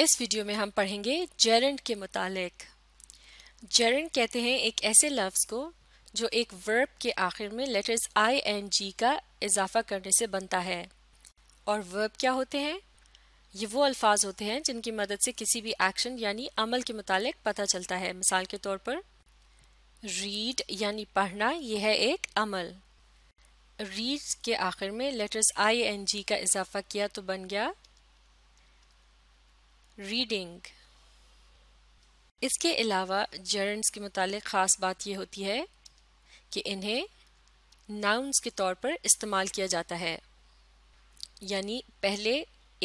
इस वीडियो में हम पढ़ेंगे जेरेंट के मुतालिक जेरेंट कहते हैं एक ऐसे लफ्ज़ को जो एक वर्ब के आखिर में लेटर्स आई एन जी का इजाफा करने से बनता है और वर्ब क्या होते हैं ये वो अल्फाज होते हैं जिनकी मदद से किसी भी एक्शन यानी अमल के मुतालिक पता चलता है मिसाल के तौर पर रीड यानी पढ़ना यह है एक अमल रीड के आखिर में लेटर्स आई एन जी का इजाफा किया तो बन गया रीडिंग इसके अलावा जर्न्स के मुतालिक ख़ास बात यह होती है कि इन्हें नाउन्स के तौर पर इस्तेमाल किया जाता है यानी पहले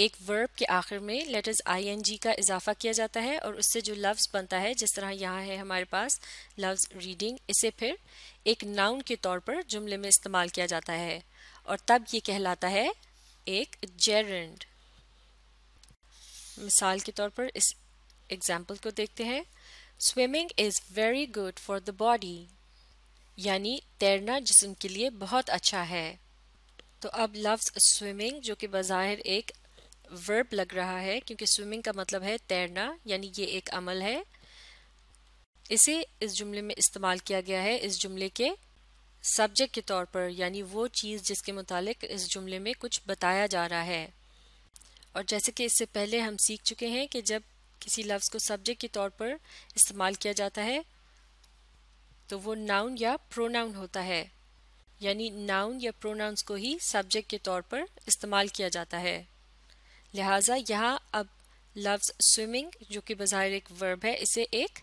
एक वर्ब के आखिर में लेटर्स आईएनजी का इजाफा किया जाता है और उससे जो लफ्ज़ बनता है जिस तरह यहाँ है हमारे पास लफ्ज़ रीडिंग इसे फिर एक नाउन के तौर पर जुमले में इस्तेमाल किया जाता है और तब ये कहलाता है एक जेरेंड मिसाल के तौर पर इस एग्जाम्पल को देखते हैं swimming is very good for the body यानी तैरना जिसम के लिए बहुत अच्छा है तो अब लफ्ज़ स्विमिंग जो कि बाहिर एक वर्ब लग रहा है क्योंकि स्विमिंग का मतलब है तैरना यानी ये एक अमल है इसे इस जुमले में इस्तेमाल किया गया है इस जुमले के सब्जेक्ट के तौर पर यानी वो चीज़ जिसके मुतालिक इस जुमले में कुछ बताया जा रहा है और जैसे कि इससे पहले हम सीख चुके हैं कि जब किसी लफ्ज़ को सब्जेक्ट के तौर पर इस्तेमाल किया जाता है तो वो नाउन या प्रोनाउन होता है यानी नाउन या प्रोनाउंस को ही सब्जेक्ट के तौर पर इस्तेमाल किया जाता है लिहाजा यहाँ अब लफ्ज़ स्विमिंग जो कि बाहर एक वर्ब है इसे एक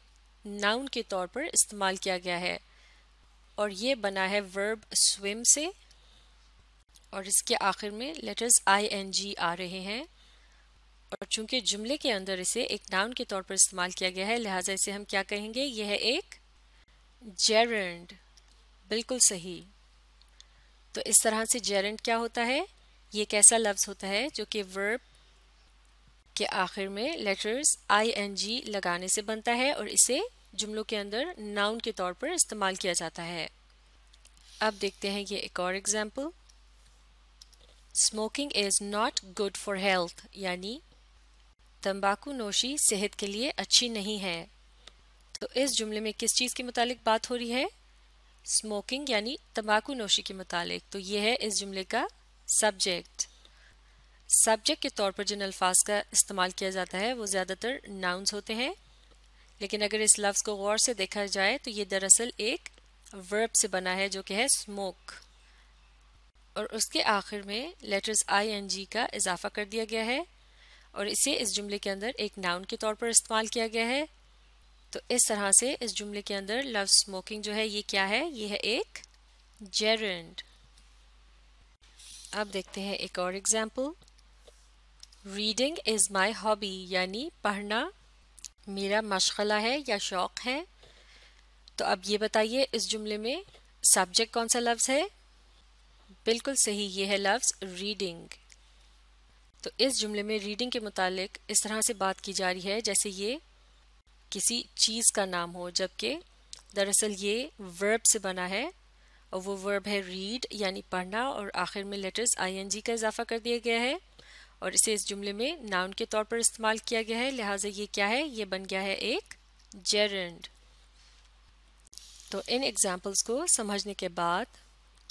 नाउन के तौर पर इस्तेमाल किया गया है और ये बना है वर्ब स्विम से और इसके आखिर में लेटर्स आई एन जी आ रहे हैं और चूंकि जुमले के अंदर इसे एक नाउन के तौर पर इस्तेमाल किया गया है लिहाजा इसे हम क्या कहेंगे यह है एक जेरेंड बिल्कुल सही तो इस तरह से जेरेंड क्या होता है ये एक ऐसा लफ्ज़ होता है जो कि वर्ब के आखिर में लेटर्स आई एन जी लगाने से बनता है और इसे जुमलों के अंदर नाउन के तौर पर इस्तेमाल किया जाता है अब देखते हैं ये एक और example smoking is not good for health यानी तंबाकू नोशी सेहत के लिए अच्छी नहीं है तो इस जुमले में किस चीज़ के मुतालिक बात हो रही है स्मोकिंग यानी तंबाकू नोशी के मुतालिक तो ये है इस जुमले का सब्जेक्ट सब्जेक्ट के तौर पर जिन अल्फाज का इस्तेमाल किया जाता है वो ज़्यादातर नाउन्स होते हैं लेकिन अगर इस लफ्ज़ को गौर से देखा जाए तो ये दरअसल एक वर्ब से बना है जो कि है स्मोक और उसके आखिर में लेटर्स आई एन जी का इजाफा कर दिया गया है और इसे इस जुमले के अंदर एक नाउन के तौर पर इस्तेमाल किया गया है तो इस तरह से इस जुमले के अंदर लव स्मोकिंग जो है ये क्या है ये है एक जेरेंड अब देखते हैं एक और example reading is my hobby यानी पढ़ना मेरा मशगला है या शौक़ है तो अब ये बताइए इस जुमले में सब्जेक्ट कौन सा लफ्ज़ है बिल्कुल सही ये है लफ्ज़ रीडिंग तो इस जुमले में रीडिंग के मुतालिक इस तरह से बात की जा रही है जैसे ये किसी चीज़ का नाम हो जबकि दरअसल ये वर्ब से बना है और वो वर्ब है रीड यानी पढ़ना और आखिर में लेटर्स आईएनजी का इजाफा कर दिया गया है और इसे इस जुमले में नाउन के तौर पर इस्तेमाल किया गया है लिहाजा ये क्या है ये बन गया है एक जेरेंड तो इन एग्जाम्पल्स को समझने के बाद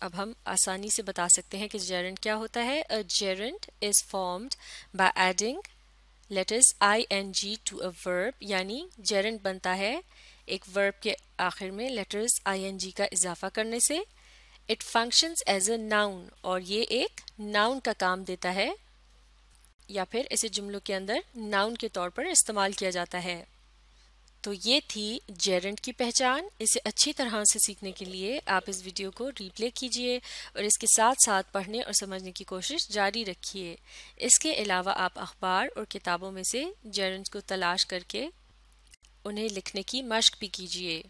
अब हम आसानी से बता सकते हैं कि जेरेंट क्या होता है a gerund is formed by adding letters I N G to a verb यानी जेरेंट बनता है एक वर्ब के आखिर में लेटर्स आई एन जी का इजाफा करने से it functions as a noun और ये एक नाउन का काम देता है या फिर इसे जुमलों के अंदर नाउन के तौर पर इस्तेमाल किया जाता है तो ये थी जेरेंट की पहचान इसे अच्छी तरह से सीखने के लिए आप इस वीडियो को रिप्ले कीजिए और इसके साथ साथ पढ़ने और समझने की कोशिश जारी रखिए इसके अलावा आप अखबार और किताबों में से जेरेंट को तलाश करके उन्हें लिखने की मशक भी कीजिए